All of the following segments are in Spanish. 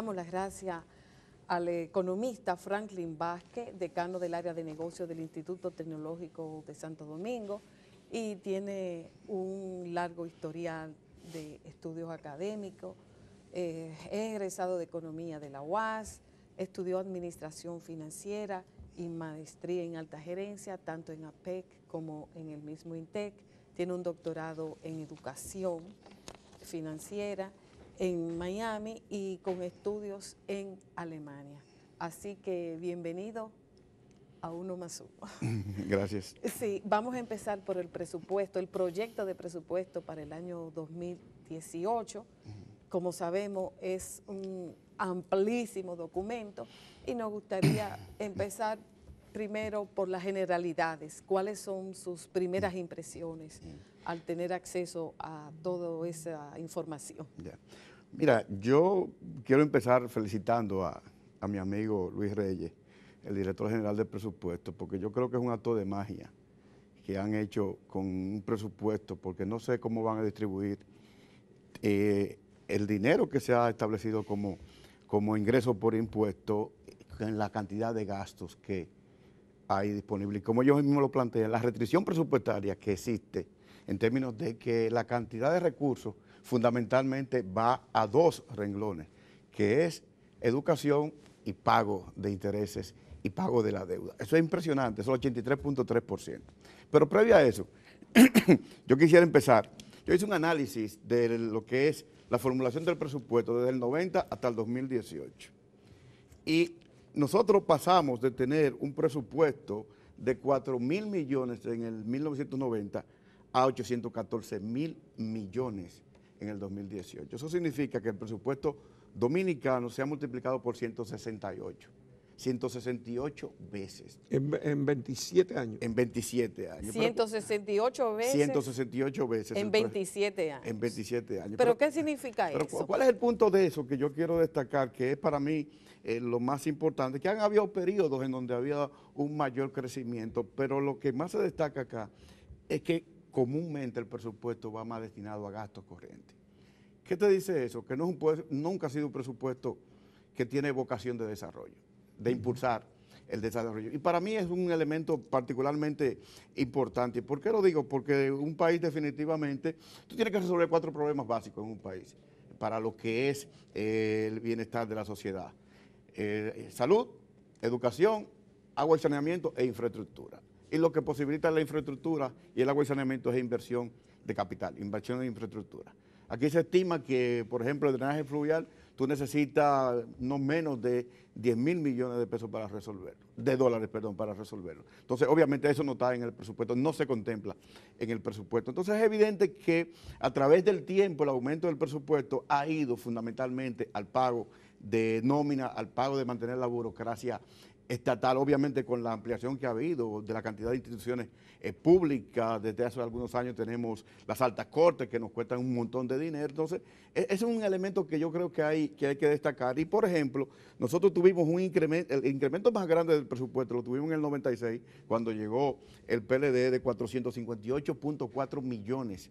Damos las gracias al economista Franklin Vázquez, decano del área de negocios del Instituto Tecnológico de Santo Domingo, y tiene un largo historial de estudios académicos. Eh, es egresado de Economía de la UAS, estudió Administración Financiera y maestría en alta gerencia, tanto en APEC como en el mismo INTEC. Tiene un doctorado en Educación Financiera en Miami y con estudios en Alemania. Así que bienvenido a uno más Gracias. Sí, vamos a empezar por el presupuesto, el proyecto de presupuesto para el año 2018. Como sabemos, es un amplísimo documento y nos gustaría empezar primero por las generalidades, cuáles son sus primeras mm. impresiones mm. al tener acceso a toda esa información. Mira, yo quiero empezar felicitando a, mi amigo Luis Reyes, el director general del presupuesto, porque yo creo que es un acto de magia que han hecho con un presupuesto, porque no sé cómo van a distribuir eh, el dinero que se ha establecido como, como ingreso por impuesto en la cantidad de gastos que, ahí disponible. Y como ellos mismos lo plantean la restricción presupuestaria que existe en términos de que la cantidad de recursos fundamentalmente va a dos renglones, que es educación y pago de intereses y pago de la deuda. Eso es impresionante, es el 83.3%. Pero previo a eso, yo quisiera empezar. Yo hice un análisis de lo que es la formulación del presupuesto desde el 90 hasta el 2018. Y nosotros pasamos de tener un presupuesto de 4 mil millones en el 1990 a 814 mil millones en el 2018. Eso significa que el presupuesto dominicano se ha multiplicado por 168. 168 veces. En, 27 años. En 27 años. 168 veces. 168 veces. En 27 años. En 27 años. ¿Pero, qué significa eso? ¿Cuál es el punto de eso que yo quiero destacar, que es para mí eh, lo más importante? Que han habido periodos en donde había un mayor crecimiento, pero lo que más se destaca acá es que comúnmente el presupuesto va más destinado a gastos corrientes. ¿Qué te dice eso? Que no es nunca ha sido un presupuesto que tiene vocación de desarrollo de impulsar el desarrollo. Y para mí es un elemento particularmente importante. ¿Por qué lo digo? Porque un país definitivamente, tú tienes que resolver cuatro problemas básicos en un país para lo que es eh, el bienestar de la sociedad. Eh, salud, educación, agua y saneamiento e infraestructura. Y lo que posibilita la infraestructura y el agua y saneamiento es inversión de capital, inversión en infraestructura. Aquí se estima que, por ejemplo, el drenaje fluvial tú necesitas no menos de 10 mil millones de pesos para resolverlo, de dólares, perdón, para resolverlo. Entonces, obviamente eso no está en el presupuesto, no se contempla en el presupuesto. Entonces, es evidente que a través del tiempo el aumento del presupuesto ha ido fundamentalmente al pago de nómina, al pago de mantener la burocracia estatal, obviamente con la ampliación que ha habido de la cantidad de instituciones eh, públicas, desde hace algunos años tenemos las altas cortes que nos cuestan un montón de dinero, entonces e-, es, es un elemento que yo creo que hay, que hay que destacar y por ejemplo, nosotros tuvimos un incremento, el incremento más grande del presupuesto lo tuvimos en el 96 cuando llegó el PLD de 458.4 millones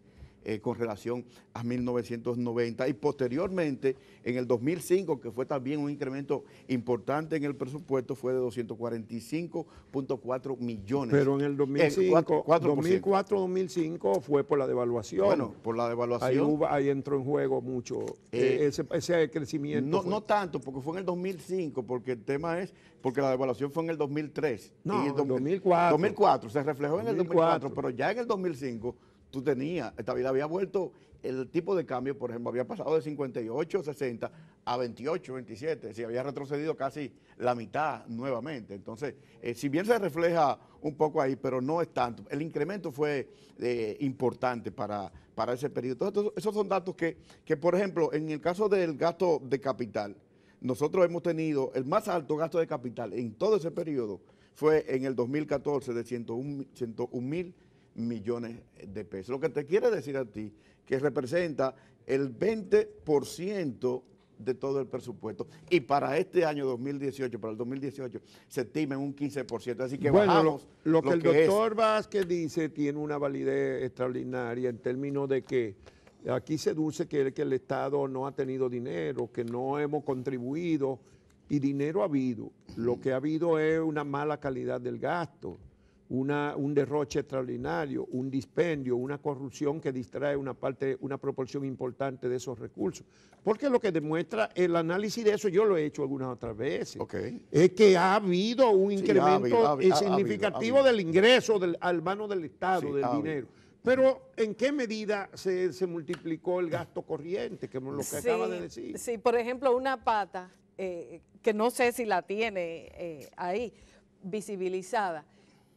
con relación a 1990. Y posteriormente, en el 2005, que fue también un incremento importante en el presupuesto, fue de 245.4 millones. Pero en el 2005 2004-2005 fue por la devaluación. Bueno, por la devaluación. Ahí, entró en juego mucho ese, crecimiento. No, tanto, porque fue en el 2005, porque el tema es, porque la devaluación fue en el 2003. No, en el 2004. 2004, se reflejó en el 2004 pero ya en el 2005 tú tenías, vida había vuelto el tipo de cambio, por ejemplo, había pasado de 58, 60 a 28, 27, se había retrocedido casi la mitad nuevamente. Entonces, eh, si bien se refleja un poco ahí, pero no es tanto. El incremento fue eh, importante para, para ese periodo. Entonces, esos son datos que, que, por ejemplo, en el caso del gasto de capital, nosotros hemos tenido el más alto gasto de capital en todo ese periodo, fue en el 2014 de 101 mil millones de pesos. Lo que te quiere decir a ti que representa el 20% de todo el presupuesto. Y para este año 2018, para el 2018, se estima un 15%. Así que bueno, bajamos lo, que el doctor Vázquez dice tiene una validez extraordinaria en términos de que aquí se que que el Estado no ha tenido dinero, que no hemos contribuido y dinero ha habido. Lo que ha habido es una mala calidad del gasto un derroche extraordinario, un dispendio, una corrupción que distrae una parte, una proporción importante de esos recursos. Porque lo que demuestra el análisis de eso, yo lo he hecho algunas otras veces, es que ha habido un incremento significativo del ingreso al mano del Estado, del dinero. Pero, ¿en qué medida se, multiplicó el gasto corriente? Que lo que acaba de decir. Sí, por ejemplo, una pata, eh, que no sé si la tiene eh, ahí, visibilizada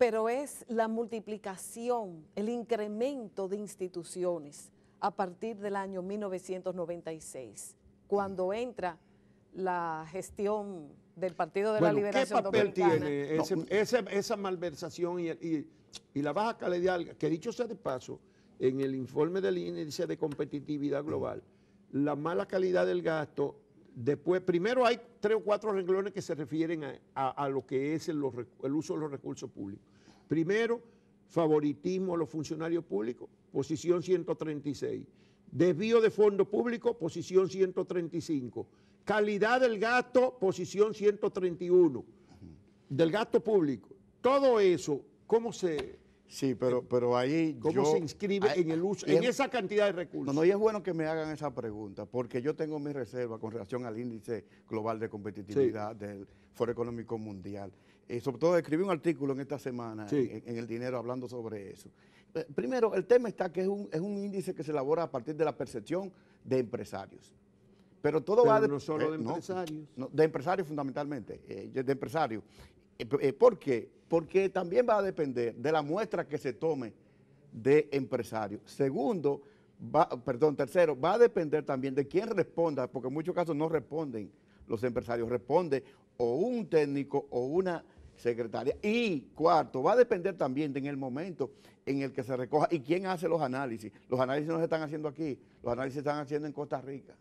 pero es la multiplicación, el incremento de instituciones a partir del año 1996, cuando entra la gestión del Partido de la Liberación ¿qué papel tiene esa malversación y, la baja calidad? Que dicho sea de paso, en el informe del índice de competitividad global, la mala calidad del gasto, después, primero hay tres o cuatro renglones que se refieren a, lo que es el uso de los recursos públicos. Primero, favoritismo a los funcionarios públicos, posición 136. Desvío de fondo público, posición 135. Calidad del gasto, posición 131. Del gasto público. Todo eso, ¿cómo se... Sí, pero, pero ahí ¿Cómo se inscribe en, el en esa cantidad de recursos? No, no, y es bueno que me hagan esa pregunta, porque yo tengo mi reserva con relación al índice global de competitividad del Foro Económico Mundial. Eh, sobre todo escribí un artículo en esta semana en, El Dinero hablando sobre eso. Eh, primero, el tema está que es un, índice que se elabora a partir de la percepción de empresarios. Pero todo va de... no solo de eh, empresarios. de empresarios fundamentalmente, de empresarios. ¿Por qué? Porque también va a depender de la muestra que se tome de empresarios. Segundo, perdón, tercero, va a depender también de quién responda, porque en muchos casos no responden los empresarios, responde o un técnico o una secretaria. Y cuarto, va a depender también del en el momento en el que se recoja y quién hace los análisis. Los análisis no se están haciendo aquí, los análisis se están haciendo en Costa Rica.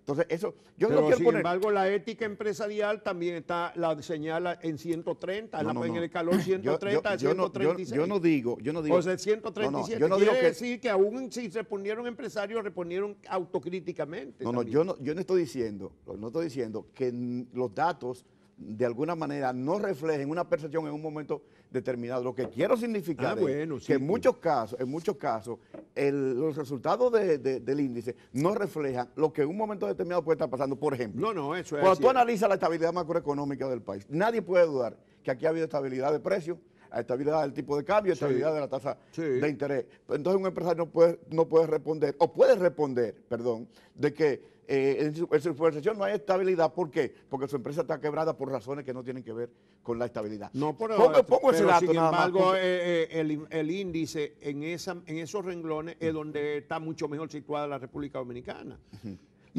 Entonces, eso, yo no quiero sin embargo, la ética empresarial también está, la señala en 130, en el calor 130, yo, yo, no digo, yo no digo... O sea, 137, yo no digo quiere que... decir que aún si se ponieron empresarios, reponieron autocríticamente. No, no yo, no, yo no estoy diciendo, no estoy diciendo que los datos de alguna manera no reflejen una percepción en un momento determinado. Lo que quiero significar ah, es que en muchos casos, en muchos casos, los resultados del índice no reflejan lo que en un momento determinado puede estar pasando. Por ejemplo, cuando tú analizas la estabilidad macroeconómica del país, nadie puede dudar que aquí ha habido estabilidad de precios, estabilidad del tipo de cambio, estabilidad de la tasa de interés. Entonces un empresario no no puede responder, o puede responder, perdón, de que eh, en, su, no hay estabilidad. ¿Por qué? Porque su empresa está quebrada por razones que no tienen que ver con la estabilidad. No, por Sin embargo, eh, eh, el, índice en, esa, en esos renglones es donde está mucho mejor situada la República Dominicana.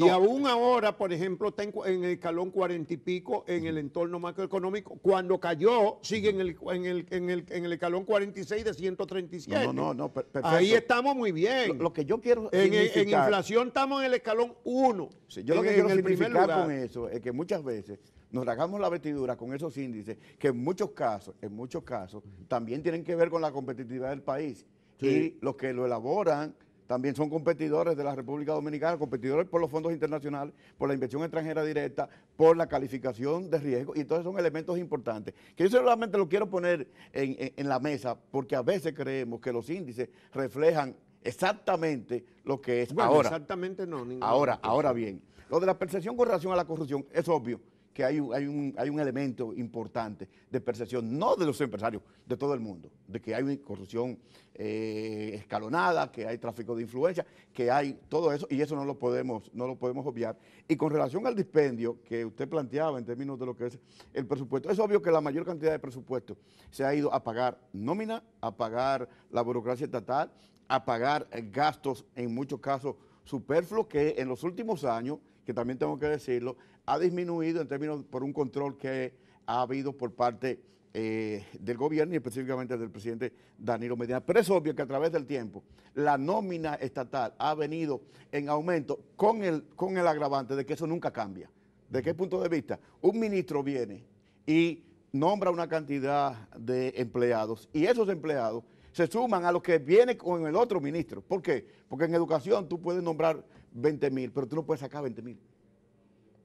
Y aún ahora, por ejemplo, tengo en, el escalón cuarenta y pico en el entorno macroeconómico. Cuando cayó, sigue en el, escalón el, en el, en el escalón 46 de 137. No, no, no. Ahí estamos muy bien. Lo, que yo quiero en, en, inflación estamos en el escalón 1. yo lo que quiero significar con eso es que muchas veces nos hagamos la vestidura con esos índices que en muchos casos, en muchos casos, también tienen que ver con la competitividad del país. Y los que lo elaboran también son competidores de la República Dominicana, competidores por los fondos internacionales, por la inversión extranjera directa, por la calificación de riesgo, y entonces son elementos importantes. Que yo solamente lo quiero poner en, la mesa, porque a veces creemos que los índices reflejan exactamente lo que es bueno, ahora. Exactamente no. Ahora, ahora bien, lo de la percepción con relación a la corrupción es obvio que hay un, hay, un, hay un elemento importante de percepción, no de los empresarios, de todo el mundo, de que hay una corrupción eh, escalonada, que hay tráfico de influencia, que hay todo eso, y eso no lo, podemos, no lo podemos obviar. Y con relación al dispendio que usted planteaba en términos de lo que es el presupuesto, es obvio que la mayor cantidad de presupuesto se ha ido a pagar nómina, a pagar la burocracia estatal, a pagar eh, gastos, en muchos casos superfluos, que en los últimos años que también tengo que decirlo, ha disminuido en términos por un control que ha habido por parte eh, del gobierno y específicamente del presidente Danilo Medina. Pero es obvio que a través del tiempo la nómina estatal ha venido en aumento con el, con el agravante de que eso nunca cambia. ¿De qué punto de vista? Un ministro viene y nombra una cantidad de empleados y esos empleados se suman a los que viene con el otro ministro. ¿Por qué? Porque en educación tú puedes nombrar 20 mil, pero tú no puedes sacar 20 mil.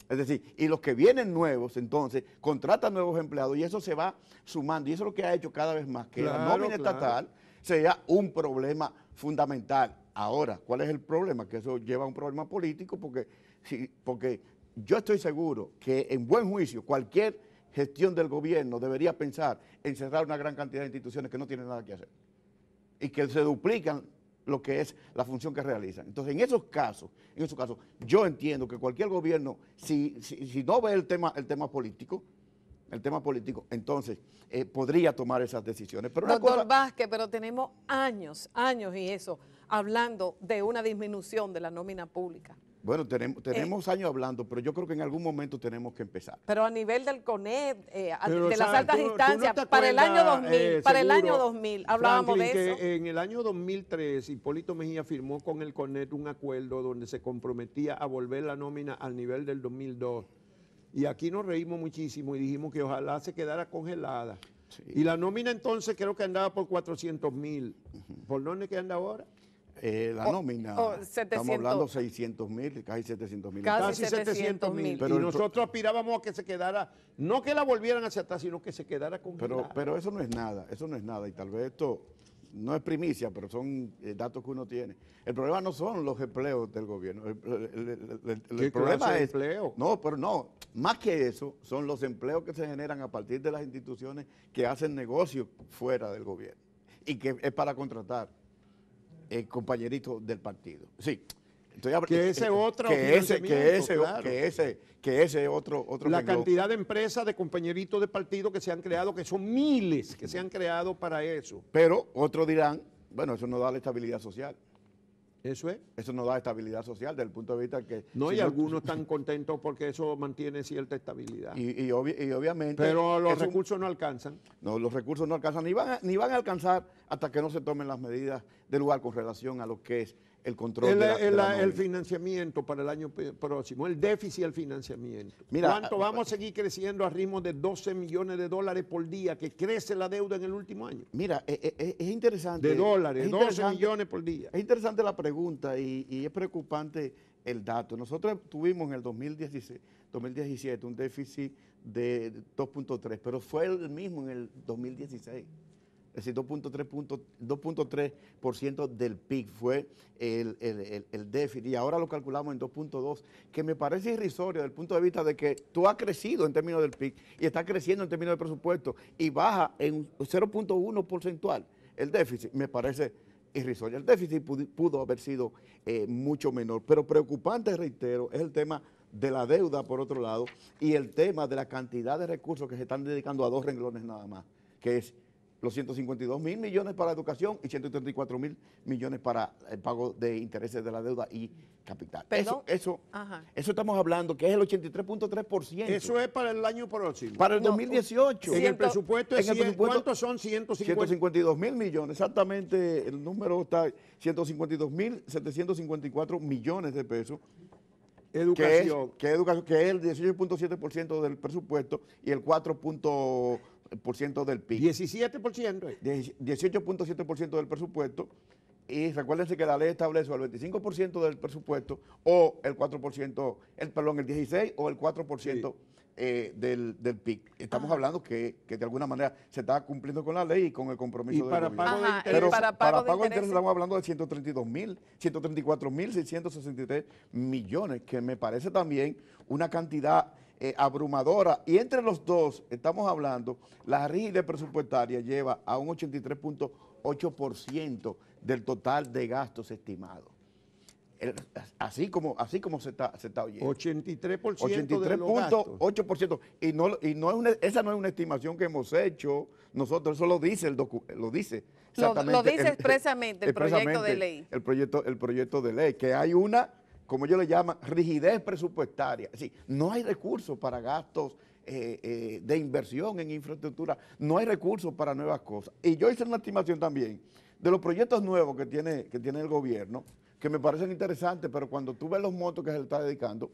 Es decir, y los que vienen nuevos, entonces, contratan nuevos empleados y eso se va sumando. Y eso es lo que ha hecho cada vez más que la nómina estatal sea un problema fundamental. Ahora, ¿cuál es el problema? Que eso lleva a un problema político porque, si, porque yo estoy seguro que en buen juicio cualquier gestión del gobierno debería pensar en cerrar una gran cantidad de instituciones que no tienen nada que hacer y que se duplican lo que es la función que realizan. Entonces, en esos casos, en esos casos, yo entiendo que cualquier gobierno, si, no ve el tema, el tema político, el tema político, entonces eh, podría tomar esas decisiones. Doctor Vázquez, pero tenemos años, años y eso, hablando de una disminución de la nómina pública. Bueno, tenemos, eh, tenemos años hablando, pero yo creo que en algún momento tenemos que empezar. Pero a nivel del CONET, eh, de las altas distancias, para el año 2000, eh, para el año 2000, hablábamos de eso. Que en el año 2003, Hipólito Mejía firmó con el CONET un acuerdo donde se comprometía a volver la nómina al nivel del 2002. Y aquí nos reímos muchísimo y dijimos que ojalá se quedara congelada. Y la nómina entonces creo que andaba por 400 mil. ¿Por dónde que anda ahora? Eh, la nómina. Estamos hablando de 600 mil, casi 700 mil. Casi, 700 mil. Pero nosotros aspirábamos a que se quedara, no que la volvieran hacia atrás, sino que se quedara con pero, pero eso no es nada, eso no es nada. Y tal vez esto no es primicia, pero son eh, datos que uno tiene. El problema no son los empleos del gobierno. El, el problema es. Empleo? No, pero no. Más que eso, son los empleos que se generan a partir de las instituciones que hacen negocios fuera del gobierno y que es para contratar el eh, compañerito del partido. Sí. que eh, ese eh, otro que ese que que ese que ese otro otro la cantidad de empresas de compañeritos de partido que se han creado que son miles que se han creado para eso pero otros dirán bueno eso no da la estabilidad social eso es. Eso no da estabilidad social desde el punto de vista que... No, y algunos están contentos porque eso mantiene cierta estabilidad. Y, obviamente... Pero los recursos no alcanzan. No, los recursos no alcanzan, ni van, a, ni van a alcanzar hasta que no se tomen las medidas de lugar con relación a lo que es el control el, financiamiento para el año próximo, el déficit al financiamiento. Mira, ¿Cuánto eh, vamos a eh, seguir creciendo a ritmo de 12 millones de dólares por día que crece la deuda en el último año? Mira, eh, es, interesante. De dólares, 12 millones por día. Es interesante la pregunta y, es preocupante el dato. Nosotros tuvimos en el 2016, 2017 un déficit de 2.3, pero fue el mismo en el 2016 es decir, 2.3% del PIB fue el, déficit y ahora lo calculamos en 2.2, que me parece irrisorio desde el punto de vista de que tú has crecido en términos del PIB y está creciendo en términos del presupuesto y baja en 0.1 porcentual el déficit, me parece irrisorio. El déficit pudo, haber sido eh, mucho menor, pero preocupante, reitero, es el tema de la deuda, por otro lado, y el tema de la cantidad de recursos que se están dedicando a dos renglones nada más, que es los 152 mil millones para educación y 134 mil millones para el eh, pago de intereses de la deuda y capital. Eso, eso, estamos hablando, que es el 83.3%. Eso es para el año próximo. Para el 2018. En, el presupuesto en ¿cuántos son 152 mil millones? Exactamente, el número está 152 mil 754 millones de pesos. Educación. Que es, educación, que es el 18.7% del presupuesto y el 4 por ciento del PIB. 17%. 18.7% del presupuesto. Y recuérdense que la ley establece o el 25% del presupuesto o el 4%, el, perdón, el 16 o el 4% por eh, del, del PIB. Estamos hablando que, que, de alguna manera se está cumpliendo con la ley y con el compromiso para pago Pero para pago, para estamos hablando de 132 mil, 134 mil 663 millones, que me parece también una cantidad eh, abrumadora. Y entre los dos, estamos hablando, la rigidez presupuestaria lleva a un 83.8% del total de gastos estimados. así, como, así como se está, se está oyendo. 83%. 83.8%. Y, no, y no es una, esa no es una estimación que hemos hecho nosotros, eso lo dice el documento, lo dice. Exactamente, lo, dice expresamente el, proyecto de ley. El proyecto, el proyecto de ley, que hay una como ellos le llaman, rigidez presupuestaria. Es no hay recursos para gastos eh, eh, de inversión en infraestructura, no hay recursos para nuevas cosas. Y yo hice una estimación también de los proyectos nuevos que tiene, que tiene el gobierno, que me parecen interesantes, pero cuando tú ves los motos que se le está dedicando,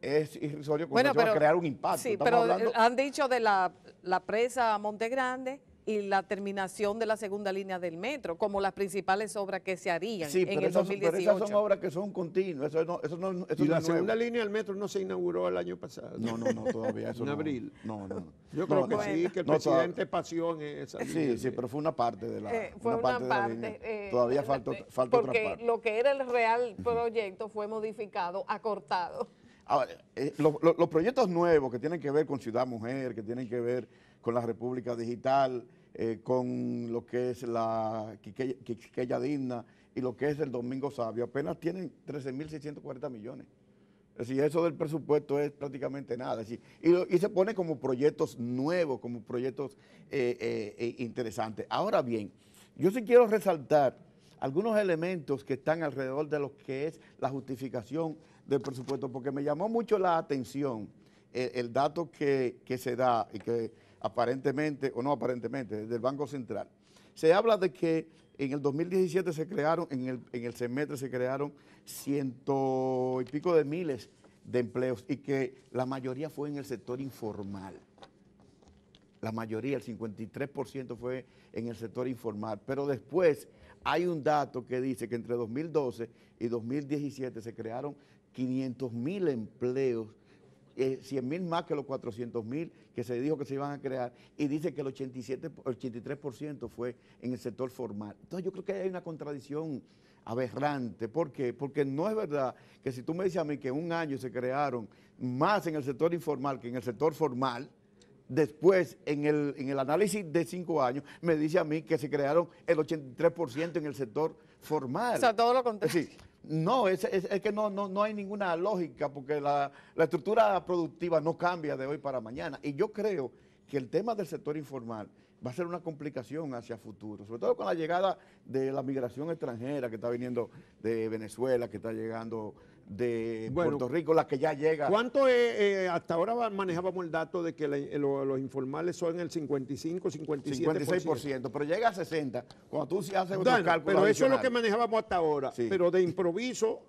es irrisorio cuando se va a crear un impacto. Sí, pero eh, han dicho de la, la presa Monte Grande y la terminación de la segunda línea del metro, como las principales obras que se harían en el esas, Pero esas son obras que son continuas. Eso no, eso no, y la segunda línea del metro no se inauguró el año pasado. No, no, no, todavía. Eso en abril. No, no, Yo creo que sí, que el presidente pasó en esa línea. Sí, sí, pero fue una parte de la. Eh, fue una, parte. Eh, todavía falta, falta otra parte. Porque lo que era el real proyecto fue modificado, acortado. Ahora, eh, los proyectos nuevos que tienen que ver con Ciudad Mujer, que tienen que ver con la República Digital, eh, con lo que es la Quiqueya, Digna y lo que es el Domingo Sabio, apenas tienen 13.640 millones. Es decir, eso del presupuesto es prácticamente nada. y, se pone como proyectos nuevos, como proyectos eh, interesantes. Ahora bien, yo sí quiero resaltar algunos elementos que están alrededor de lo que es la justificación del presupuesto, porque me llamó mucho la atención el, dato que, se da y que aparentemente, o no aparentemente, desde el Banco Central. Se habla de que en el 2017 se crearon, en el, en el semestre se crearon ciento y pico de miles de empleos y que la mayoría fue en el sector informal. La mayoría, el 53% fue en el sector informal. Pero después hay un dato que dice que entre 2012 y 2017 se crearon 500 mil empleos, 100 eh, mil más que los 400 mil que se dijo que se iban a crear, y dice que el 87, 83% fue en el sector formal. Entonces yo creo que hay una contradicción aberrante. ¿Por qué? Porque no es verdad que si tú me dices a mí que un año se crearon más en el sector informal que en el sector formal, después en el, análisis de cinco años me dice a mí que se crearon el 83% en el sector formal. O sea, todo lo contrario. No, es, que no, no, no, hay ninguna lógica porque la, la, estructura productiva no cambia de hoy para mañana. Y yo creo que el tema del sector informal va a ser una complicación hacia futuro, sobre todo con la llegada de la migración extranjera que está viniendo de Venezuela, que está llegando de Puerto Rico, la que ya llega. ¿Cuánto es, eh, hasta ahora manejábamos el dato de que eh, los informales son el 55, 57%? 56%, pero llega a 60, cuando tú haces un Pero eso es lo que manejábamos hasta ahora, pero de improviso...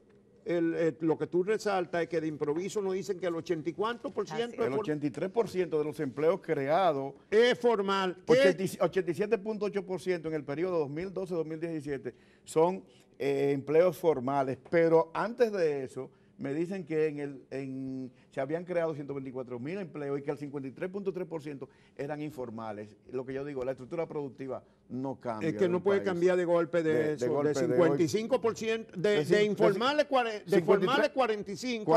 Eh, lo que tú resaltas es que de improviso nos dicen que el 80 y cuánto por ciento... El 83% de los empleos creados... Es formal. 87.8% en el periodo 2012-2017 son eh, empleos formales, pero antes de eso me dicen que en el, se habían creado 124 mil empleos y que el 53.3% eran informales. Lo que yo digo, la estructura productiva no cambia. Es que no puede cambiar de golpe de, de, eso, de, de 55%, de, de, informales, 45,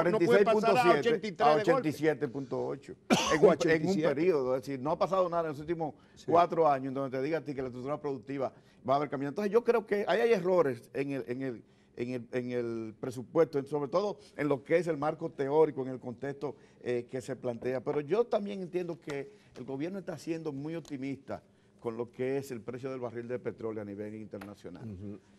no puede pasar a 87.8 en, un periodo. Es decir, no ha pasado nada en los últimos cuatro años donde te diga a ti que la estructura productiva va a haber cambiado. Entonces yo creo que ahí hay errores en el... En el en el, en el presupuesto, sobre todo en lo que es el marco teórico, en el contexto eh, que se plantea. Pero yo también entiendo que el gobierno está siendo muy optimista con lo que es el precio del barril de petróleo a nivel internacional.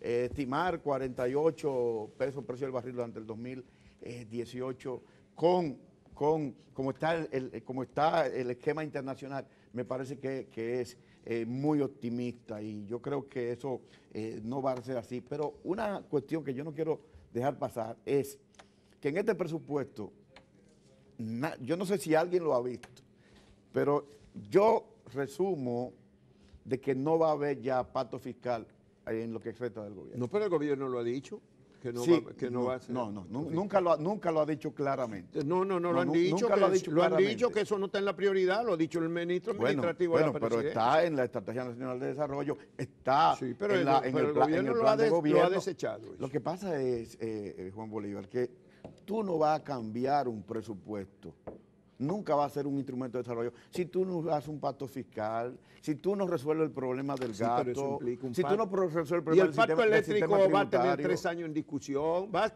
Eh, estimar 48 pesos el precio del barril durante el 2018 con, con como, está el, como está el esquema internacional, me parece que, que es eh, muy optimista y yo creo que eso eh, no va a ser así. Pero una cuestión que yo no quiero dejar pasar es que en este presupuesto, yo no sé si alguien lo ha visto, pero yo resumo de que no va a haber ya pacto fiscal en lo que respecta del gobierno. No, pero el gobierno lo ha dicho que no, va, no, a ser. No, no, nunca lo, nunca lo ha dicho claramente. No, no, no, lo han dicho. Que, lo, han dicho que eso no está en la prioridad, lo ha dicho el ministro bueno, administrativo pero está en la Estrategia Nacional de Desarrollo, está en, el, plan de, gobierno. Lo desechado. Lo que pasa es, eh, eh, Juan Bolívar, que tú no vas a cambiar un presupuesto nunca va a ser un instrumento de desarrollo. Si tú no haces un pacto fiscal, si tú no resuelves el problema del si tú no resuelves el problema del y el pacto eléctrico va a tener tres años en discusión, va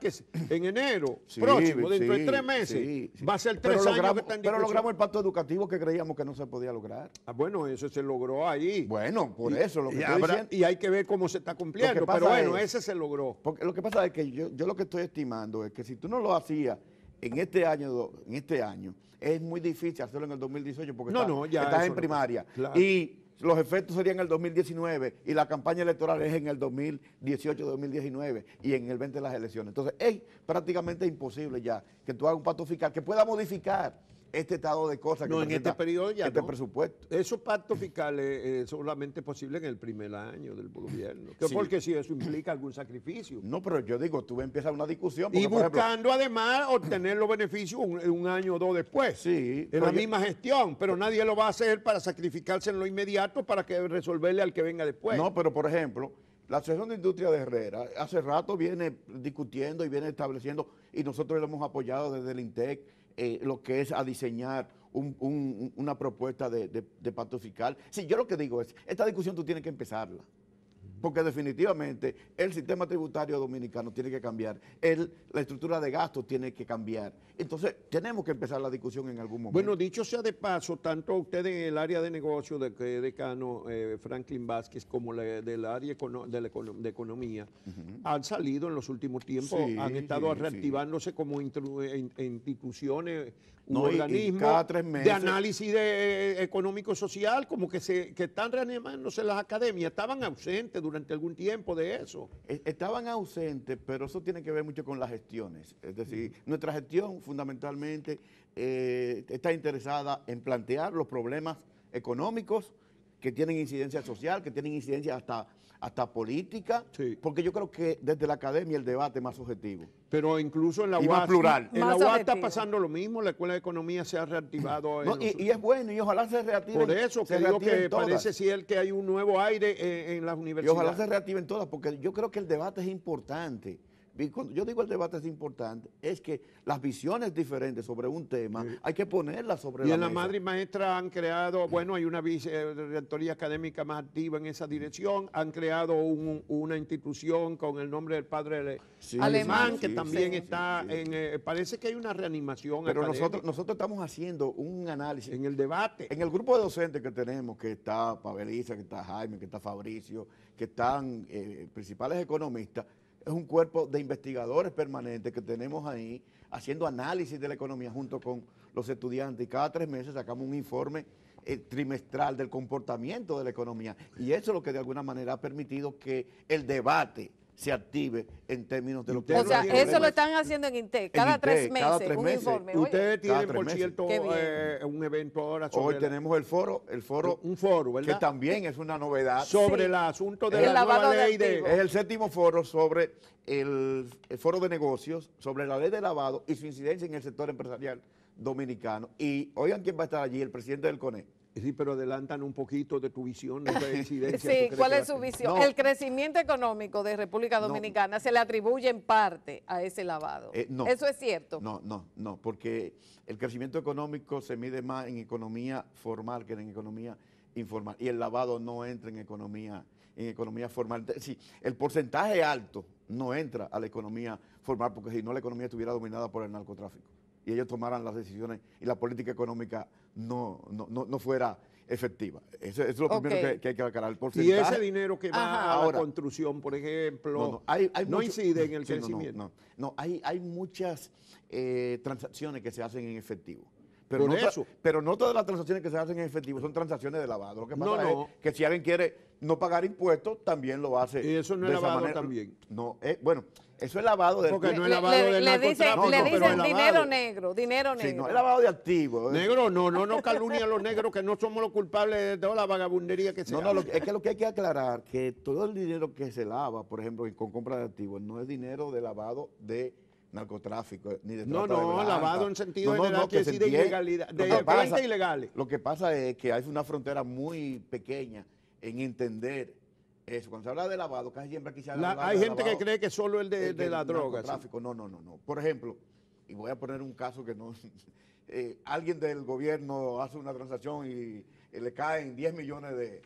en enero próximo, dentro de tres meses, va a ser tres años que en Pero logramos el pacto educativo que creíamos que no se podía lograr. Ah, bueno, eso se logró ahí. Bueno, por eso lo que y, estoy diciendo, y hay que ver cómo se está cumpliendo, pero bueno, ese se logró. Porque lo que pasa es que yo, yo lo que estoy estimando es que si tú no lo hacías en este año, en este año, es muy difícil hacerlo en el 2018 porque estás en primaria. Y los efectos serían en el 2019 y la campaña electoral es en el 2018-2019 y en el 20 de las elecciones. Entonces es prácticamente imposible ya que tú hagas un pacto fiscal que pueda modificar este estado de cosas. Que no, en este periodo ya. Este presupuesto. Esos pactos fiscales eh, es solamente posible en el primer año del gobierno. Porque si eso implica algún sacrificio. No, pero yo digo, tú empiezas una discusión. y buscando además obtener los beneficios un, año o dos después. Sí. En la misma gestión, pero nadie lo va a hacer para sacrificarse en lo inmediato para que resolverle al que venga después. No, pero por ejemplo. La Asociación de Industria de Herrera hace rato viene discutiendo y viene estableciendo, y nosotros lo hemos apoyado desde el INTEC, eh, lo que es a diseñar una propuesta de, de pacto fiscal. Sí, yo lo que digo es, esta discusión tú tienes que empezarla porque definitivamente el sistema tributario dominicano tiene que cambiar, la estructura de gastos tiene que cambiar. Entonces, tenemos que empezar la discusión en algún momento. Bueno, dicho sea de paso, tanto usted en el área de negocio de eh, decano eh, Franklin Vázquez como del área de, economía han salido en los últimos tiempos, han estado reactivándose como instituciones un organismo cada tres meses. de análisis de, eh, económico-social, como que se están reanimándose las academias. Estaban ausentes durante algún tiempo de eso. E, estaban ausentes, pero eso tiene que ver mucho con las gestiones. Es decir, nuestra gestión fundamentalmente eh, está interesada en plantear los problemas económicos que tienen incidencia social, que tienen incidencia hasta, hasta política, porque yo creo que desde la academia el debate es más objetivo. Pero incluso en la UAS, plural. En la UAS está pasando lo mismo, la Escuela de Economía se ha reactivado. y, es bueno, y ojalá se reactive. Por eso creo que parece si el que hay un nuevo aire en, las universidades. Y ojalá se reactiven todas, porque yo creo que el debate es importante yo digo el debate es importante, es que las visiones diferentes sobre un tema hay que ponerlas sobre y la Y en la madre y maestra han creado, bueno, hay una directoría eh, académica más activa en esa dirección, han creado una institución con el nombre del padre alemán, que también está en, eh, parece que hay una reanimación. Pero nosotros, nosotros estamos haciendo un análisis. En el debate. En el grupo de docentes que tenemos, que está Pavelisa, que está Jaime, que está Fabricio, que están eh, principales economistas, es un cuerpo de investigadores permanentes que tenemos ahí haciendo análisis de la economía junto con los estudiantes y cada tres meses sacamos un informe eh, trimestral del comportamiento de la economía y eso es lo que de alguna manera ha permitido que el debate se active en términos de lo que... O sea, eso lo están haciendo en INTEC, cada, tres, meses, un informe. Ustedes tienen, por cierto, eh, un evento ahora sobre... Hoy tenemos el foro, el foro... Eh, un foro, ¿verdad? Que también es una novedad. Sobre el asunto de la nueva ley de... Es el séptimo foro sobre el, foro de negocios, sobre la ley de lavado y su incidencia en el sector empresarial dominicano. Y oigan quién va a estar allí, el presidente del CONE Sí, pero adelantan un poquito de tu visión. De incidencia, sí, ¿cuál es su visión? El crecimiento económico de República Dominicana se le atribuye en parte a ese lavado. Eh, no. ¿Eso es cierto? No, no, no, porque el crecimiento económico se mide más en economía formal que en economía informal. Y el lavado no entra en economía, en economía formal. Sí, el porcentaje alto no entra a la economía formal, porque si no la economía estuviera dominada por el narcotráfico y ellos tomaran las decisiones y la política económica no, no, fuera efectiva. Eso, es lo primero que, hay que aclarar. y ese dinero que va a la construcción, por ejemplo, no, incide en el crecimiento. No, hay, hay muchas eh, transacciones que se hacen en efectivo. Pero no, Pero no todas las transacciones que se hacen en efectivo son transacciones de lavado. Lo que pasa es que si alguien quiere no pagar impuestos también lo hace. Y eso no es lavado también. No, eh, bueno, eso es lavado de Porque no es lavado le, le, dicen dinero negro, dinero negro. no es lavado de activos. Negro no, no no calumnia a los negros que no somos los culpables de toda la vagabundería que se No, no, es que lo que hay que aclarar que todo el dinero que se lava, por ejemplo, con compra de activos, no es dinero de lavado de narcotráfico, eh, ni de No, no, lavado en sentido no, que de ilegalidad, de, ilegales. Lo que pasa es que hay una frontera muy pequeña en entender eso. Cuando se habla de lavado, casi siempre quizás... La, hay gente que cree que solo el de, la droga. No, no, no, no. Por ejemplo, y voy a poner un caso que no... Eh, alguien del gobierno hace una transacción y eh, le caen 10 millones de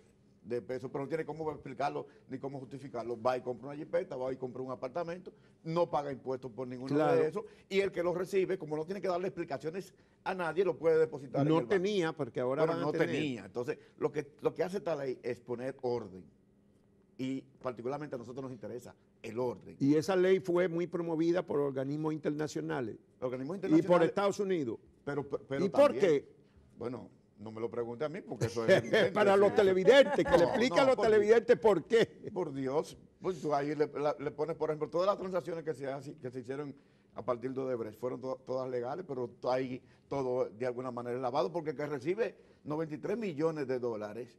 de pesos, pero no tiene cómo explicarlo ni cómo justificarlo. Va y compra una jipeta, va y compra un apartamento, no paga impuestos por ninguno de esos, y el que lo recibe, como no tiene que darle explicaciones a nadie, lo puede depositar. No en el tenía, porque ahora no tenía. Entonces, lo que, lo que hace esta ley es poner orden. Y particularmente a nosotros nos interesa el orden. Y esa ley fue muy promovida por organismos internacionales. Organismos internacionales. Y por Estados Unidos. Pero, pero ¿Y por qué? Bueno, no me lo pregunte a mí porque eso es... Para los televidentes, que le explica a los televidentes por qué. Por Dios, pues tú ahí le, pones, por ejemplo, todas las transacciones que se, que se hicieron a partir de Odebrecht fueron todas legales, pero ahí todo de alguna manera lavado porque que recibe 93 millones de dólares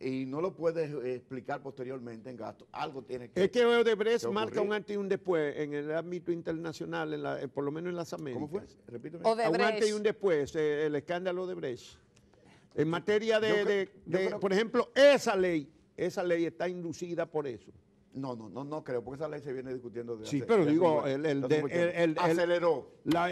y no lo puedes eh, explicar posteriormente en gasto. Algo tiene que Es que Odebrecht marca un antes y un después en el ámbito internacional, eh, por lo menos en las Américas. ¿Cómo fue? Repíteme. Un antes y un después, eh, el escándalo de Odebrecht. En materia de, por ejemplo, esa ley, esa ley está inducida por eso. No, no, no, no creo, porque esa ley se viene discutiendo desde Sí, pero digo, el, aceleró.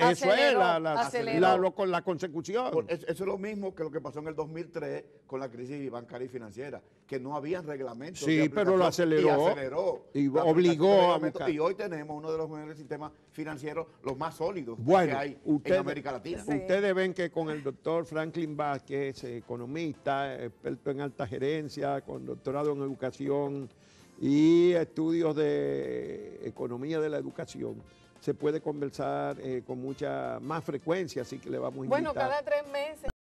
Eso es la, la consecución. eso es lo mismo que lo que pasó en el 2003 con la crisis bancaria y financiera, que no había reglamentos. Sí, pero lo aceleró. Y obligó a Y hoy tenemos uno de los mejores sistemas financieros, los más sólidos que hay en América Latina. Ustedes ven que con el doctor Franklin Vázquez, economista, experto en alta gerencia, con doctorado en educación y estudios de economía de la educación se puede conversar eh, con mucha más frecuencia, así que le vamos a invitar. Bueno, cada tres meses.